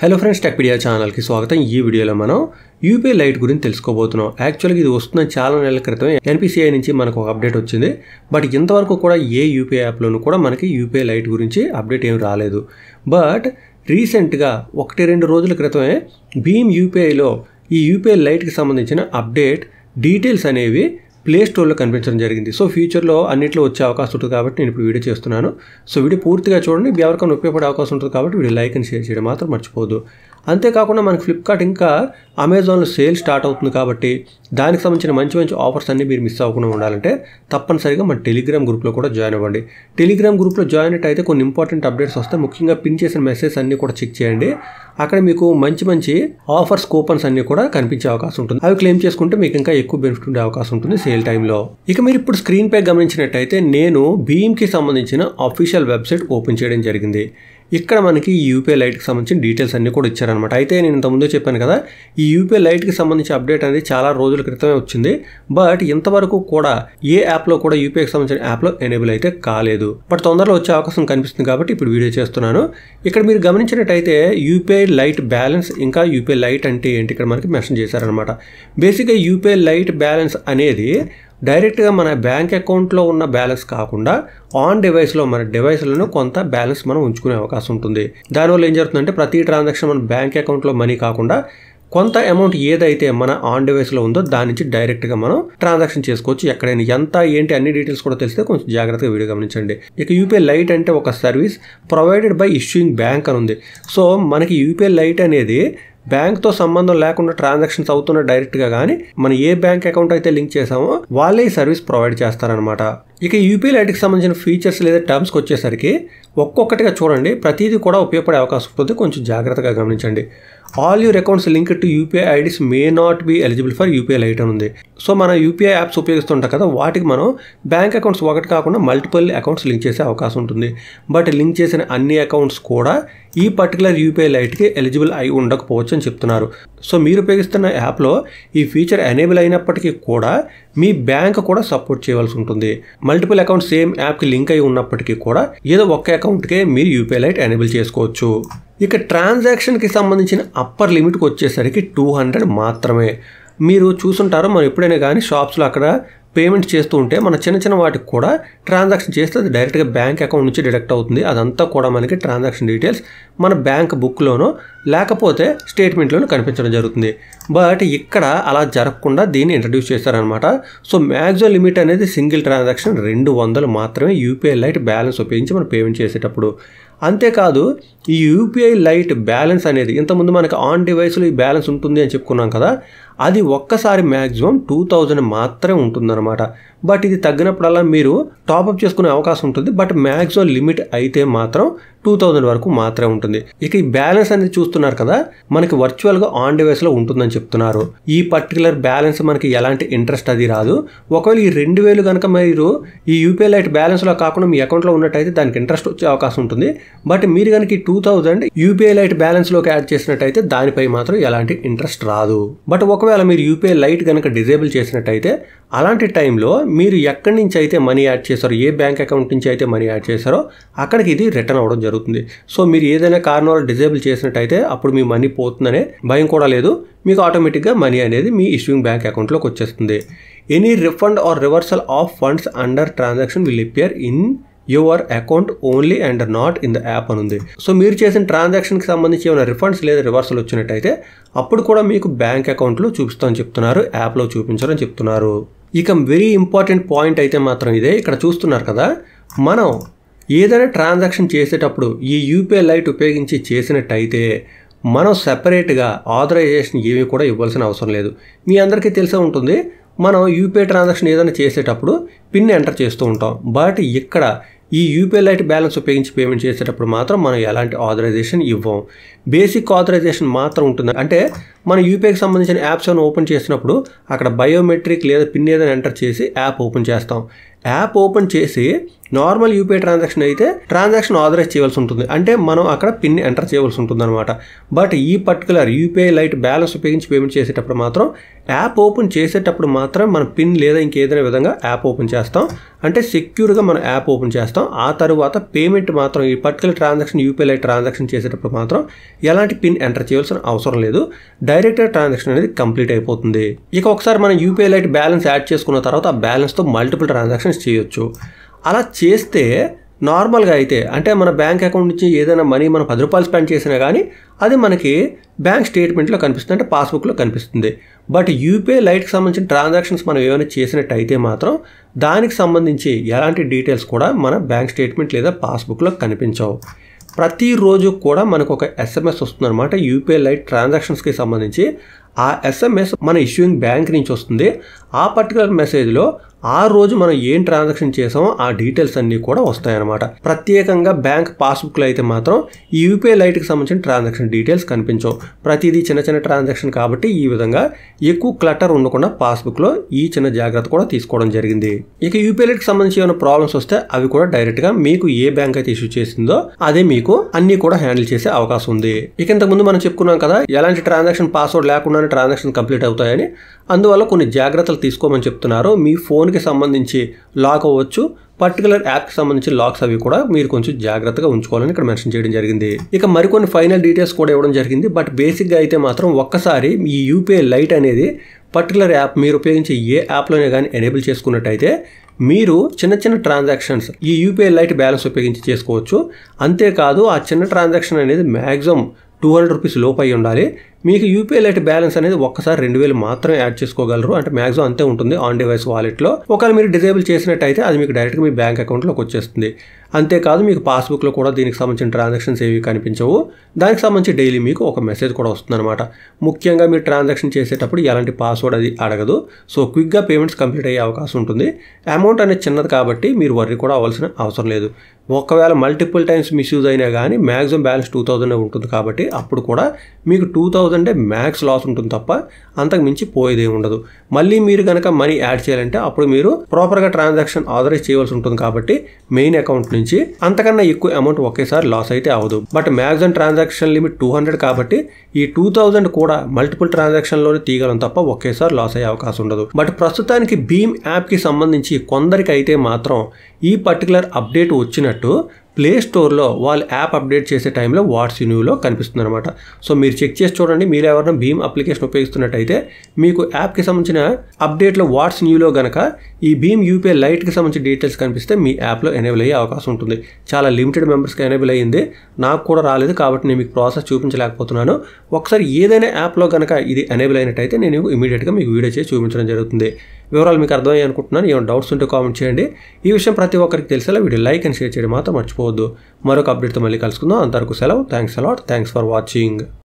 hello friends Techpedia ఛానల్కి స్వాగతం ఈ వీడియోలో మనం యూపీఐ లైట్ గురించి తెలుసుకోబోతున్నాం యాక్చువల్గా ఇది వస్తున్న చాలా నెలల క్రితం ఎన్పిసిఐ నుంచి మనకు ఒక అప్డేట్ వచ్చింది బట్ ఇంతవరకు కూడా ఏ యూపీఐ యాప్లోనూ కూడా మనకి యూపీఐ లైట్ గురించి అప్డేట్ ఏం రాలేదు బట్ రీసెంట్గా ఒకటి రెండు రోజుల క్రితమే భీమ్ యూపీఐలో ఈ యూపీఐ లైట్కి సంబంధించిన అప్డేట్ డీటెయిల్స్ అనేవి ప్లే స్టోర్లో కనిపించడం జరిగింది సో ఫ్యూచర్లో అన్నింటిలో వచ్చే అవకాశం ఉంటుంది కాబట్టి నేను ఇప్పుడు వీడియో చేస్తున్నాను సో వీడియో పూర్తిగా చూడండి ఎవరికైనా ఉపయోగపడే అవకాశం ఉంటుంది కాబట్టి వీడియో లైక్ అండ్ షేర్ చేయడం మాత్రం మర్చిపోదు అంతేకాకుండా మనకి ఫ్లిప్కార్ట్ ఇంకా అమెజాన్లో సేల్ స్టార్ట్ అవుతుంది కాబట్టి దానికి సంబంధించిన మంచి మంచి ఆఫర్స్ అన్నీ మీరు మిస్ అవ్వకుండా ఉండాలంటే తప్పనిసరిగా మన టెలిగ్రామ్ గ్రూప్లో కూడా జాయిన్ అవ్వండి టెలిగ్రామ్ గ్రూప్లో జాయిన్ అయితే కొన్ని ఇంపార్టెంట్ అప్డేట్స్ వస్తాయి ముఖ్యంగా పిన్ చేసిన మెసేజ్ అన్నీ కూడా చెక్ చేయండి అక్కడ మీకు మంచి మంచి ఆఫర్స్ కూపన్స్ అన్నీ కూడా కనిపించే అవకాశం ఉంటుంది అవి క్లెయిమ్ చేసుకుంటే మీకు ఇంకా ఎక్కువ బెనిఫిట్ ఉండే అవకాశం ఉంటుంది సేల్ టైంలో ఇక మీరు ఇప్పుడు స్క్రీన్ పై గమనించినట్టయితే నేను భీమ్కి సంబంధించిన అఫీషియల్ వెబ్సైట్ ఓపెన్ చేయడం జరిగింది ఇక్కడ మనకి ఈ యూపీఐ లైట్కి సంబంధించిన డీటెయిల్స్ అన్నీ కూడా ఇచ్చారనమాట అయితే నేను ఇంతకుముందే చెప్పాను కదా ఈ యూపీఐ లైట్కి సంబంధించిన అప్డేట్ అనేది చాలా రోజుల క్రితమే వచ్చింది బట్ ఇంతవరకు కూడా ఏ యాప్లో కూడా యూపీఐకి సంబంధించిన యాప్లో ఎనేబుల్ అయితే కాలేదు బట్ తొందరలో వచ్చే అవకాశం కనిపిస్తుంది కాబట్టి ఇప్పుడు వీడియో చేస్తున్నాను ఇక్కడ మీరు గమనించినట్టయితే యూపీఐ లైట్ బ్యాలెన్స్ ఇంకా యూపీఐ లైట్ అంటే ఏంటి ఇక్కడ మనకి మెన్షన్ చేశారనమాట బేసిక్గా యూపీఐ లైట్ బ్యాలెన్స్ అనేది డైరెక్ట్గా మన బ్యాంక్ అకౌంట్లో ఉన్న బ్యాలెన్స్ కాకుండా ఆన్ డివైస్లో మన డివైస్లను కొంత బ్యాలెన్స్ మనం ఉంచుకునే అవకాశం ఉంటుంది దానివల్ల ఏం జరుగుతుందంటే ప్రతి ట్రాన్సాక్షన్ మన బ్యాంక్ అకౌంట్లో మనీ కాకుండా కొంత అమౌంట్ ఏదైతే మన ఆన్ డివైస్లో ఉందో దాని నుంచి డైరెక్ట్గా మనం ట్రాన్సాక్షన్ చేసుకోవచ్చు ఎక్కడైనా ఎంత ఏంటి అన్ని డీటెయిల్స్ కూడా తెలిస్తే కొంచెం జాగ్రత్తగా వీడియో గమనించండి ఇక యూపీఐ లైట్ అంటే ఒక service provided by issuing bank అని ఉంది సో మనకి యూపీఐ లైట్ అనేది బ్యాంక్తో సంబంధం లేకుండా ట్రాన్సాక్షన్స్ అవుతున్న డైరెక్ట్గా కానీ మనం ఏ బ్యాంక్ అకౌంట్ అయితే లింక్ చేసామో వాళ్ళే ఈ సర్వీస్ ప్రొవైడ్ చేస్తారనమాట ఇక యూపీ లైట్కి సంబంధించిన ఫీచర్స్ లేదా టర్మ్స్కి వచ్చేసరికి ఒక్కొక్కటిగా చూడండి ప్రతిదీ కూడా ఉపయోగపడే అవకాశం ఉంటుంది కొంచెం జాగ్రత్తగా గమనించండి all your accounts link to UPI IDs may not be eligible for UPI lite అని ఉంది సో మనం యూపీఐ యాప్స్ ఉపయోగిస్తుంటాం కదా వాటికి మనం బ్యాంక్ అకౌంట్స్ ఒకటి కాకుండా మల్టిపుల్ అకౌంట్స్ లింక్ చేసే అవకాశం ఉంటుంది బట్ లింక్ చేసిన అన్ని అకౌంట్స్ కూడా ఈ పర్టికులర్ యూపీఐ లైట్కి ఎలిజిబుల్ అయి ఉండకపోవచ్చు అని చెప్తున్నారు సో మీరు ఉపయోగిస్తున్న యాప్లో ఈ ఫీచర్ ఎనేబుల్ అయినప్పటికీ కూడా మీ బ్యాంక్ కూడా సపోర్ట్ చేయవలసి ఉంటుంది మల్టిపుల్ అకౌంట్ సేమ్ యాప్కి లింక్ అయి ఉన్నప్పటికీ కూడా ఏదో ఒక్క అకౌంట్కే మీరు యూపీఐ లైట్ ఎనేబుల్ చేసుకోవచ్చు ఇక ట్రాన్సాక్షన్కి సంబంధించిన అప్పర్ లిమిట్కి వచ్చేసరికి టూ హండ్రెడ్ మాత్రమే మీరు చూసుంటారు మనం ఎప్పుడైనా కానీ షాప్స్లో అక్కడ పేమెంట్ చేస్తూ ఉంటే మన చిన్న చిన్న వాటికి కూడా ట్రాన్సాక్షన్ చేస్తే అది డైరెక్ట్గా బ్యాంక్ అకౌంట్ నుంచి డిడక్ట్ అవుతుంది అదంతా కూడా మనకి ట్రాన్సాక్షన్ డీటెయిల్స్ మన బ్యాంక్ బుక్లోనో లేకపోతే స్టేట్మెంట్లోనూ కనిపించడం జరుగుతుంది బట్ ఇక్కడ అలా జరగకుండా దీన్ని ఇంట్రడ్యూస్ చేశారనమాట సో మ్యాక్సిమం లిమిట్ అనేది సింగిల్ ట్రాన్సాక్షన్ రెండు వందలు మాత్రమే యూపీఐ లైట్ బ్యాలెన్స్ ఉపయోగించి మనం పేమెంట్ చేసేటప్పుడు అంతేకాదు ఈ యూపీఐ లైట్ బ్యాలెన్స్ అనేది ఇంతకుముందు మనకి ఆన్ డివైస్లో ఈ బ్యాలెన్స్ ఉంటుంది అని చెప్పుకున్నాం కదా అది ఒక్కసారి మ్యాక్సిమం టూ థౌజండ్ మాత్రమే ఉంటుందన్నమాట బట్ ఇది తగ్గినప్పుడల్లా మీరు టాప్అప్ చేసుకునే అవకాశం ఉంటుంది బట్ మ్యాక్సిమం లిమిట్ అయితే మాత్రం టూ థౌజండ్ వరకు మాత్రమే ఉంటుంది ఇక ఈ బ్యాలెన్స్ అనేది చూస్తున్నారు కదా మనకి వర్చువల్గా ఆన్ డివైస్లో ఉంటుందని చెప్తున్నారు ఈ పర్టికులర్ బ్యాలెన్స్ మనకి ఎలాంటి ఇంట్రెస్ట్ అది రాదు ఒకవేళ ఈ రెండు వేలు కనుక మీరు ఈ యూపీఐ లైట్ బ్యాలెన్స్లో కాకుండా మీ అకౌంట్లో ఉన్నట్టయితే దానికి ఇంట్రెస్ట్ వచ్చే అవకాశం ఉంటుంది బట్ మీరు కనుక ఈ టూ థౌజండ్ యూపీఐ లైట్ బ్యాలెన్స్లోకి యాడ్ చేసినట్టయితే దానిపై మాత్రం ఎలాంటి ఇంట్రెస్ట్ రాదు బట్ ఒక ఒకవేళ మీరు యూపీఐ లైట్ కనుక డిజేబుల్ చేసినట్టయితే అలాంటి టైంలో మీరు ఎక్కడి నుంచి అయితే మనీ యాడ్ చేశారో ఏ బ్యాంక్ అకౌంట్ నుంచి అయితే మనీ యాడ్ చేశారో అక్కడికి ఇది రిటర్న్ అవ్వడం జరుగుతుంది సో మీరు ఏదైనా కారణం వల్ల డిజేబుల్ చేసినట్టయితే అప్పుడు మీ మనీ పోతుందనే భయం కూడా లేదు మీకు ఆటోమేటిక్గా మనీ అనేది మీ ఇష్యూయింగ్ బ్యాంక్ అకౌంట్లోకి వచ్చేస్తుంది any refund or reversal of funds under transaction will appear in your account only and not in the app అని ఉంది సో మీరు చేసిన ట్రాన్సాక్షన్కి సంబంధించి ఏమైనా రిఫండ్స్ లేదా రివర్సల్ వచ్చినట్టయితే అప్పుడు కూడా మీకు బ్యాంక్ అకౌంట్లో చూపిస్తామని చెప్తున్నారు యాప్లో చూపించాలని చెప్తున్నారు ఇక వెరీ ఇంపార్టెంట్ పాయింట్ అయితే మాత్రం ఇదే ఇక్కడ చూస్తున్నారు కదా మనం ఏదైనా ట్రాన్సాక్షన్ చేసేటప్పుడు ఈ యూపీఐ లైట్ ఉపయోగించి చేసినట్టయితే మనం సెపరేట్గా ఆథరైజేషన్ ఏమీ కూడా ఇవ్వాల్సిన అవసరం లేదు మీ అందరికీ తెలిసే ఉంటుంది మనం యూపీఐ ట్రాన్సాక్షన్ ఏదైనా చేసేటప్పుడు పిన్ ఎంటర్ చేస్తూ ఉంటాం బట్ ఇక్కడ ఈ యూపీఐ లైట్ బ్యాలెన్స్ ఉపయోగించి పేమెంట్ చేసేటప్పుడు మాత్రం మనం ఎలాంటి ఆథరైజేషన్ ఇవ్వం బేసిక్ ఆథరైజేషన్ మాత్రం ఉంటుంది అంటే మన యూపీఐకి సంబంధించిన యాప్స్ ఏమైనా ఓపెన్ చేసినప్పుడు అక్కడ బయోమెట్రిక్ లేదా పిన్ ఏదైనా ఎంటర్ చేసి యాప్ ఓపెన్ చేస్తాం యాప్ ఓపెన్ చేసి నార్మల్ యూపీఐ ట్రాన్సాక్షన్ అయితే ట్రాన్సాక్షన్ ఆథరైజ్ చేయాల్సి ఉంటుంది అంటే మనం అక్కడ పిన్ ఎంటర్ చేయవలసి ఉంటుంది అనమాట బట్ ఈ పర్టికులర్ యూపీఐ లైట్ బ్యాలెన్స్ ఉపయోగించి పేమెంట్ చేసేటప్పుడు మాత్రం యాప్ ఓపెన్ చేసేటప్పుడు మాత్రం మన పిన్ లేదా ఇంకేదైనా విధంగా యాప్ ఓపెన్ చేస్తాం అంటే సెక్యూర్గా మనం యాప్ ఓపెన్ చేస్తాం ఆ తర్వాత పేమెంట్ మాత్రం ఈ particular transaction UPI lite transaction చేసేటప్పుడు మాత్రం ఎలాంటి పిన్ ఎంటర్ చేయాల్సిన అవసరం లేదు డైరెక్ట్ ట్రాన్సాక్షన్ అనేది కంప్లీట్ అయిపోతుంది ఇక ఒకసారి మనం యూపీఐ లైట్ బ్యాలెన్స్ యాడ్ చేసుకున్న తర్వాత ఆ బ్యాలెన్స్తో మల్టిపుల్ ట్రాన్సాక్షన్స్ చేయొచ్చు అలా చేస్తే నార్మల్గా అయితే అంటే మన బ్యాంక్ అకౌంట్ నుంచి ఏదైనా మనీ మనం పది రూపాయలు స్పెండ్ చేసినా కానీ అది మనకి బ్యాంక్ స్టేట్మెంట్లో కనిపిస్తుంది అంటే పాస్బుక్లో కనిపిస్తుంది బట్ యూపీఐ లైట్కి సంబంధించిన ట్రాన్సాక్షన్స్ మనం ఏమైనా చేసినట్టయితే మాత్రం దానికి సంబంధించి ఎలాంటి డీటెయిల్స్ కూడా మన బ్యాంక్ స్టేట్మెంట్ లేదా పాస్బుక్లో కనిపించవు ప్రతిరోజు కూడా మనకు ఒక ఎస్ఎంఎస్ వస్తుందనమాట యూపీఐ లైట్ ట్రాన్సాక్షన్స్కి సంబంధించి ఆ ఎస్ఎంఎస్ మన ఇష్యూయింగ్ బ్యాంక్ నుంచి వస్తుంది ఆ పర్టికులర్ మెసేజ్లో ఆ రోజు మనం ఏం ట్రాన్సాక్షన్ చేసామో ఆ డీటెయిల్స్ అన్నీ కూడా వస్తాయన్నమాట ప్రత్యేకంగా బ్యాంక్ పాస్బుక్లో అయితే మాత్రం ఈ యూపీఐ లైట్కి సంబంధించిన ట్రాన్సాక్షన్ డీటెయిల్స్ కనిపించవు ప్రతిదీ చిన్న చిన్న ట్రాన్సాక్షన్ కాబట్టి ఈ విధంగా ఎక్కువ క్లటర్ ఉండకుండా పాస్బుక్లో ఈ చిన్న జాగ్రత్త కూడా తీసుకోవడం జరిగింది ఇక యూపీఐ లైట్కి సంబంధించి ఏమైనా ప్రాబ్లమ్స్ వస్తే అవి కూడా డైరెక్ట్గా మీకు ఏ బ్యాంక్ అయితే ఇష్యూ చేసిందో అదే మీకు అన్నీ కూడా హ్యాండిల్ చేసే అవకాశం ఉంది ఇక ఇంతకుముందు మనం చెప్పుకున్నాం కదా ఎలాంటి ట్రాన్సాక్షన్ పాస్వర్డ్ లేకుండా లోపలనే ట్రాన్సాక్షన్ కంప్లీట్ అవుతాయని అందువల్ల కొన్ని జాగ్రత్తలు తీసుకోమని చెప్తున్నారు మీ ఫోన్కి సంబంధించి లాక్ అవ్వచ్చు పర్టికులర్ యాప్కి సంబంధించి లాక్స్ అవి కూడా మీరు కొంచెం జాగ్రత్తగా ఉంచుకోవాలని ఇక్కడ మెన్షన్ చేయడం జరిగింది ఇక మరికొన్ని ఫైనల్ డీటెయిల్స్ కూడా ఇవ్వడం జరిగింది బట్ బేసిక్గా అయితే మాత్రం ఒక్కసారి ఈ యూపీఐ లైట్ అనేది పర్టికులర్ యాప్ మీరు ఉపయోగించే ఏ యాప్లోనే కానీ ఎనేబుల్ చేసుకున్నట్టయితే మీరు చిన్న చిన్న ట్రాన్సాక్షన్స్ ఈ యూపీఐ లైట్ బ్యాలెన్స్ ఉపయోగించి చేసుకోవచ్చు అంతేకాదు ఆ చిన్న ట్రాన్సాక్షన్ అనేది మ్యాక్సిమం టూ హండ్రెడ్ రూపీస్ లోపు అయి ఉండాలి మీకు యూపీఐ లైట్ బ్యాలెన్స్ అనేది ఒక్కసారి రెండు వేలు మాత్రమే యాడ్ చేసుకోగలరు అంటే మ్యాక్సిమం అంతే ఉంటుంది ఆన్ డివైస్ వాలెట్లో ఒకవేళ మీరు డిజేబుల్ చేసినట్టయితే అది మీకు డైరెక్ట్గా మీ బ్యాంక్ అకౌంట్లోకి వచ్చేస్తుంది అంతేకాదు మీకు పాస్బుక్లో కూడా దీనికి సంబంధించిన ట్రాన్సాక్షన్స్ ఏవి కనిపించవు దానికి సంబంధించి డైలీ మీకు ఒక మెసేజ్ కూడా వస్తుందన్నమాట ముఖ్యంగా మీరు ట్రాన్సాక్షన్ చేసేటప్పుడు ఎలాంటి పాస్వర్డ్ అది అడగదు సో క్విక్గా పేమెంట్స్ కంప్లీట్ అయ్యే అవకాశం ఉంటుంది అమౌంట్ అనేది చిన్నది కాబట్టి మీరు వర్రీ కూడా అవ్వాల్సిన అవసరం లేదు ఒకవేళ మల్టిపుల్ టైమ్స్ మిస్యూజ్ అయినా కానీ మ్యాక్సిమం బ్యాలెన్స్ టూ థౌజండే ఉంటుంది కాబట్టి అప్పుడు కూడా మీకు టూ థౌజండే మ్యాక్స్ లాస్ ఉంటుంది తప్ప అంతకు మించి పోయేదే ఉండదు మళ్ళీ మీరు కనుక మనీ యాడ్ చేయాలంటే అప్పుడు మీరు ప్రాపర్గా ట్రాన్సాక్షన్ ఆథరైజ్ చేయవలసి ఉంటుంది కాబట్టి మెయిన్ అకౌంట్ నుంచి నుంచి అంతకన్నా ఎక్కువ అమౌంట్ ఒకేసారి లాస్ అయితే అవ్వదు but maximum transaction limit two hundred కాబట్టి ఈ టూ థౌజండ్ కూడా మల్టిపుల్ ట్రాన్సాక్షన్లోనే తీగలం తప్ప ఒకేసారి లాస్ అయ్యే అవకాశం ఉండదు బట్ ప్రస్తుతానికి భీమ్ యాప్కి సంబంధించి కొందరికి అయితే మాత్రం ఈ పర్టికులర్ అప్డేట్ వచ్చినట్టు ప్లే స్టోర్లో వాళ్ళు యాప్ అప్డేట్ చేసే టైంలో వాట్స్ న్యూలో కనిపిస్తుంది అనమాట సో మీరు చెక్ చేసి చూడండి మీరు ఎవరైనా భీమ్ అప్లికేషన్ ఉపయోగిస్తున్నట్టయితే మీకు యాప్కి సంబంధించిన అప్డేట్లో వాట్స్ న్యూలో గనక ఈ భీమ్ యూపీఐ లైట్కి సంబంధించిన డీటెయిల్స్ కనిపిస్తే మీ యాప్లో ఎనేబుల్ అయ్యే అవకాశం ఉంటుంది చాలా లిమిటెడ్ మెంబర్స్కి ఎనేబుల్ అయ్యింది నాకు కూడా రాలేదు కాబట్టి నేను మీకు ప్రాసెస్ చూపించలేకపోతున్నాను ఒకసారి ఏదైనా యాప్లో కనుక ఇది ఎనేబుల్ అయినట్టయితే నేను ఇమీడియట్గా మీకు వీడియో చేసి చూపించడం జరుగుతుంది వివరాలు మీకు అర్థమయ్యాయి అనుకుంటున్నాను ఏమైనా డౌట్స్ ఉంటే కామెంట్ చేయండి ఈ విషయం ప్రతి ఒక్కరికి తెలిసేలా వీడియో లైక్ అండ్ షేర్ చేయడం మాత్రం మర్చిపోవద్దు మరొక అప్డేట్తో మళ్ళీ కలుసుకుందాం అంతవరకు సెలవు thanks a lot thanks for watching